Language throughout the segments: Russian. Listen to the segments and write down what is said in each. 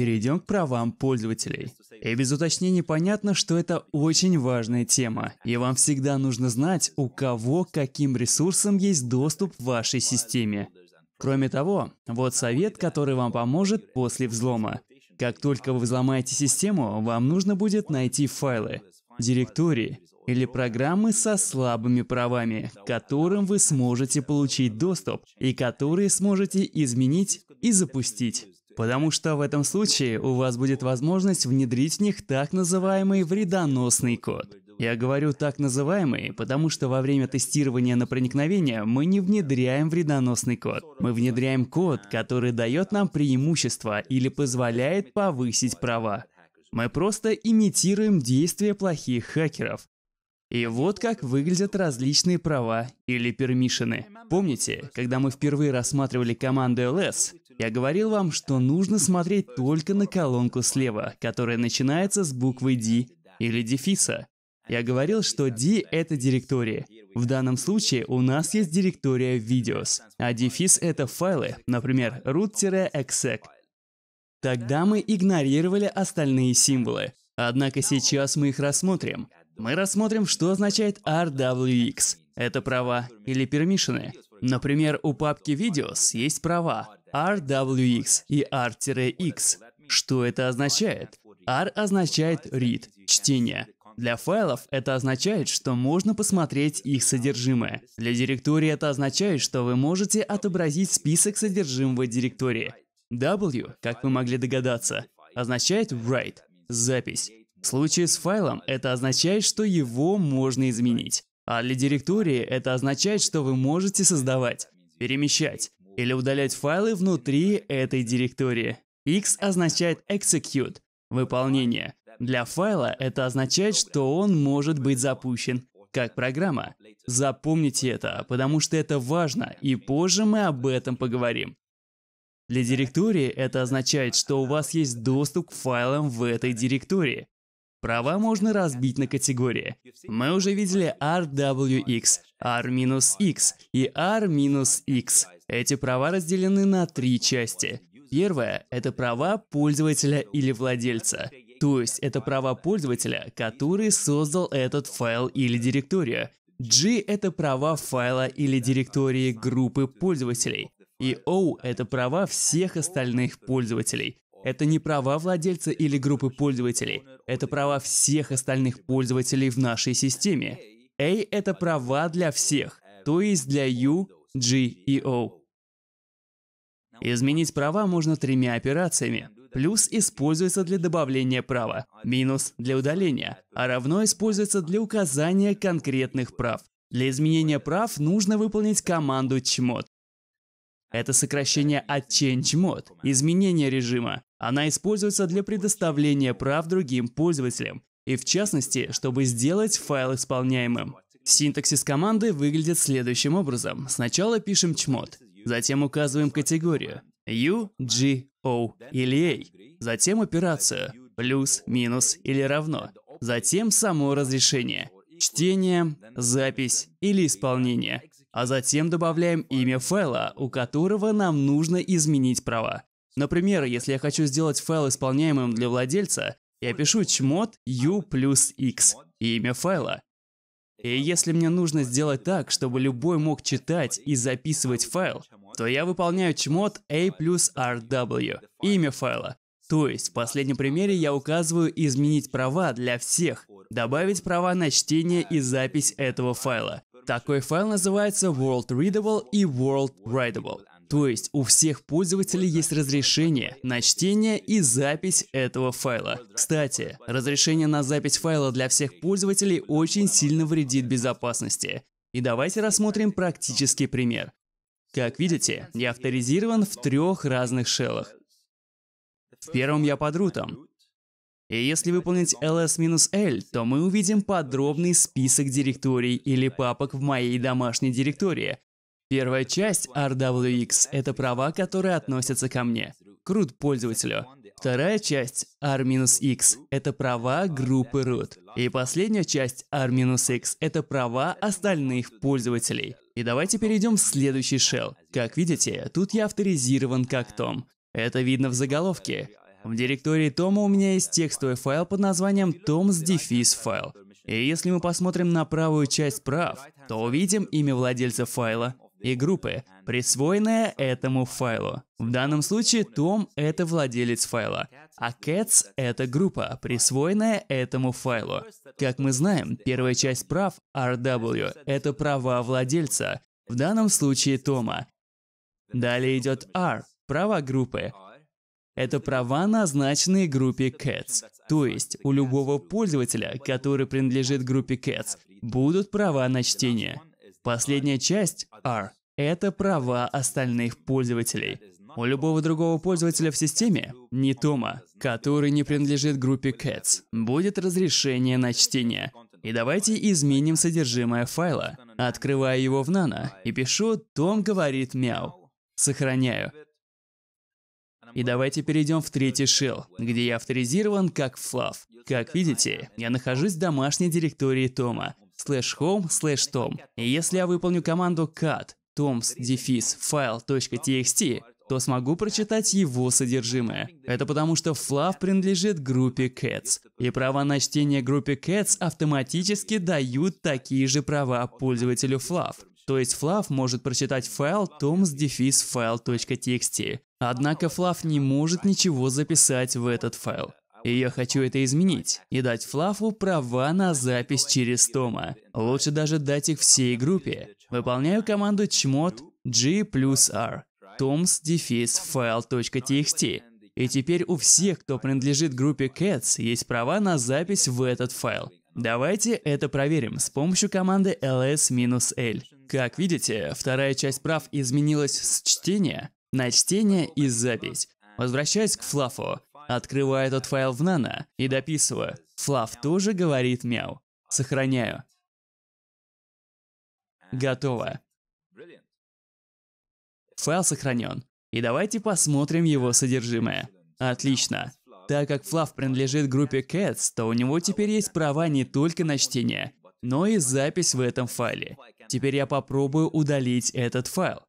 перейдем к правам пользователей. И без уточнений понятно, что это очень важная тема, и вам всегда нужно знать, у кого каким ресурсом есть доступ в вашей системе. Кроме того, вот совет, который вам поможет после взлома. Как только вы взломаете систему, вам нужно будет найти файлы, директории или программы со слабыми правами, к которым вы сможете получить доступ и которые сможете изменить и запустить потому что в этом случае у вас будет возможность внедрить в них так называемый вредоносный код. Я говорю так называемый, потому что во время тестирования на проникновение мы не внедряем вредоносный код. Мы внедряем код, который дает нам преимущество или позволяет повысить права. Мы просто имитируем действия плохих хакеров. И вот как выглядят различные права или пермишины. Помните, когда мы впервые рассматривали команду ls, я говорил вам, что нужно смотреть только на колонку слева, которая начинается с буквы D или дефиса. Я говорил, что D — это директория. В данном случае у нас есть директория videos, а дефис — это файлы, например, root-exec. Тогда мы игнорировали остальные символы. Однако сейчас мы их рассмотрим. Мы рассмотрим, что означает RWX. Это права или пермишины. Например, у папки Videos есть права RWX и R-X. Что это означает? R означает read, чтение. Для файлов это означает, что можно посмотреть их содержимое. Для директории это означает, что вы можете отобразить список содержимого директории. W, как вы могли догадаться, означает write, запись. В случае с файлом это означает, что его можно изменить. А для директории это означает, что вы можете создавать, перемещать или удалять файлы внутри этой директории. X означает execute – выполнение. Для файла это означает, что он может быть запущен как программа. Запомните это, потому что это важно, и позже мы об этом поговорим. Для директории это означает, что у вас есть доступ к файлам в этой директории. Права можно разбить на категории. Мы уже видели RWX, R-X и R-X. Эти права разделены на три части. Первое – это права пользователя или владельца. То есть это права пользователя, который создал этот файл или директорию. G – это права файла или директории группы пользователей. И O – это права всех остальных пользователей. Это не права владельца или группы пользователей, это права всех остальных пользователей в нашей системе. A — это права для всех, то есть для U, G и O. Изменить права можно тремя операциями. Плюс используется для добавления права, минус — для удаления, а равно используется для указания конкретных прав. Для изменения прав нужно выполнить команду chmod. Это сокращение от Change Mode, изменение режима. Она используется для предоставления прав другим пользователям, и в частности, чтобы сделать файл исполняемым. Синтаксис команды выглядит следующим образом. Сначала пишем чмод, затем указываем категорию U, G, O или A, затем операцию плюс, минус или равно, затем само разрешение, чтение, запись или исполнение, а затем добавляем имя файла, у которого нам нужно изменить права. Например, если я хочу сделать файл исполняемым для владельца, я пишу chmod u плюс x, имя файла. И если мне нужно сделать так, чтобы любой мог читать и записывать файл, то я выполняю chmod a плюс rw, имя файла. То есть в последнем примере я указываю изменить права для всех, добавить права на чтение и запись этого файла. Такой файл называется World Readable и World Writable. То есть у всех пользователей есть разрешение на чтение и запись этого файла. Кстати, разрешение на запись файла для всех пользователей очень сильно вредит безопасности. И давайте рассмотрим практический пример. Как видите, я авторизирован в трех разных шеллах. В первом я под рутом, и если выполнить ls-l, то мы увидим подробный список директорий или папок в моей домашней директории. Первая часть RWX — это права, которые относятся ко мне, к root пользователю. Вторая часть R-X — это права группы root. И последняя часть R-X — это права остальных пользователей. И давайте перейдем в следующий shell. Как видите, тут я авторизирован как Том. Это видно в заголовке. В директории Тома у меня есть текстовый файл под названием Tom's Defis файл. И если мы посмотрим на правую часть прав, то увидим имя владельца файла и группы, присвоенное этому файлу. В данном случае Том это владелец файла, а Cats — это группа, присвоенная этому файлу. Как мы знаем, первая часть прав RW — это права владельца, в данном случае Тома. Далее идет R — права группы, это права, назначенные группе Cats. То есть у любого пользователя, который принадлежит группе Cats, будут права на чтение. Последняя часть R – это права остальных пользователей. У любого другого пользователя в системе, не Тома, который не принадлежит группе Cats, будет разрешение на чтение. И давайте изменим содержимое файла. Открываю его в Nano, и пишу «Том говорит мяу». Сохраняю. И давайте перейдем в третий shell, где я авторизирован как FAF. Как видите, я нахожусь в домашней директории Тома, slash home, slash tom. И если я выполню команду cat toms дефис .txt, то смогу прочитать его содержимое. Это потому, что Fluff принадлежит группе Cats, и права на чтение группе Cats автоматически дают такие же права пользователю Fluff. То есть Fluff может прочитать файл toms-file.txt, Однако Fluff не может ничего записать в этот файл. И я хочу это изменить и дать Флафу права на запись через Тома. Лучше даже дать их всей группе. Выполняю команду chmod g плюс r toms file.txt. И теперь у всех, кто принадлежит группе cats, есть права на запись в этот файл. Давайте это проверим с помощью команды ls-l. Как видите, вторая часть прав изменилась с чтения на чтение и запись. Возвращаясь к флафу, открываю этот файл в Nano и дописываю. Флаф тоже говорит мяу. Сохраняю. Готово. Файл сохранен. И давайте посмотрим его содержимое. Отлично. Так как Флав принадлежит группе Cats, то у него теперь есть права не только на чтение, но и запись в этом файле. Теперь я попробую удалить этот файл.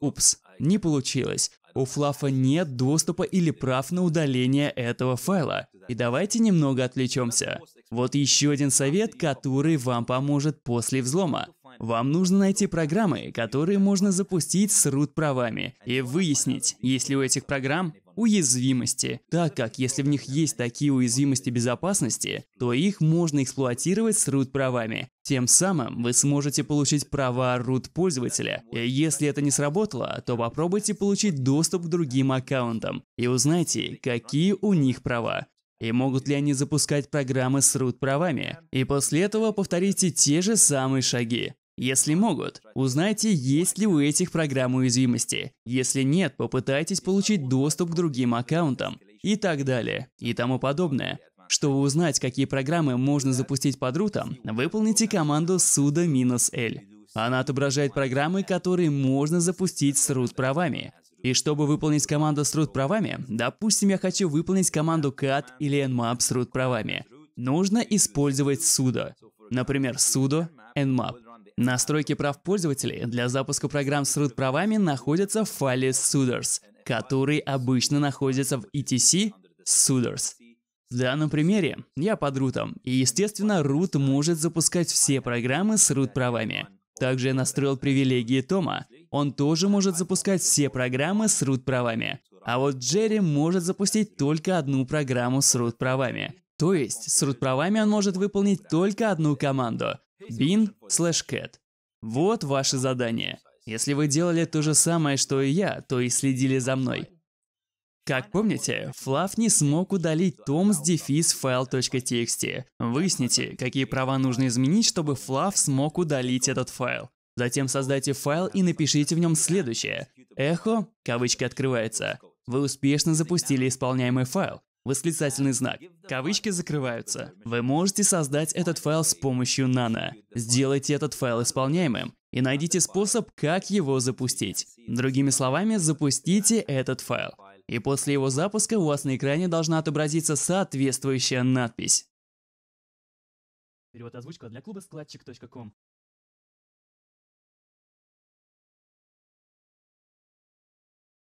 Упс, а не получилось. У Флафа нет доступа или прав на удаление этого файла. И давайте немного отвлечемся. Вот еще один совет, который вам поможет после взлома. Вам нужно найти программы, которые можно запустить с root правами и выяснить, есть ли у этих программ уязвимости, так как если в них есть такие уязвимости безопасности, то их можно эксплуатировать с root-правами. Тем самым вы сможете получить права root пользователя. если это не сработало, то попробуйте получить доступ к другим аккаунтам и узнайте, какие у них права. И могут ли они запускать программы с root правами? И после этого повторите те же самые шаги. Если могут, узнайте, есть ли у этих программ уязвимости. Если нет, попытайтесь получить доступ к другим аккаунтам и так далее и тому подобное. Чтобы узнать, какие программы можно запустить под рутом, выполните команду sudo-l. Она отображает программы, которые можно запустить с root-правами. И чтобы выполнить команду с root-правами, допустим, я хочу выполнить команду cat или nmap с root-правами, нужно использовать sudo. Например, sudo nmap. Настройки прав пользователей для запуска программ с root-правами находятся в файле suders, который обычно находится в etc suders. В данном примере я под рутом, и естественно root может запускать все программы с root-правами. Также я настроил привилегии Тома. Он тоже может запускать все программы с root-правами. А вот Джерри может запустить только одну программу с root-правами. То есть, с root-правами он может выполнить только одну команду bin slash cat. Вот ваше задание. Если вы делали то же самое, что и я, то и следили за мной. Как помните, Флав не смог удалить том с дефис file.txt. Выясните, какие права нужно изменить, чтобы Флав смог удалить этот файл. Затем создайте файл и напишите в нем следующее. Эхо, Кавычки открывается. Вы успешно запустили исполняемый файл. Восклицательный знак. Кавычки закрываются. Вы можете создать этот файл с помощью Nano. Сделайте этот файл исполняемым и найдите способ, как его запустить. Другими словами, запустите этот файл. И после его запуска у вас на экране должна отобразиться соответствующая надпись. Перевод озвучка для клуба складчик.ком.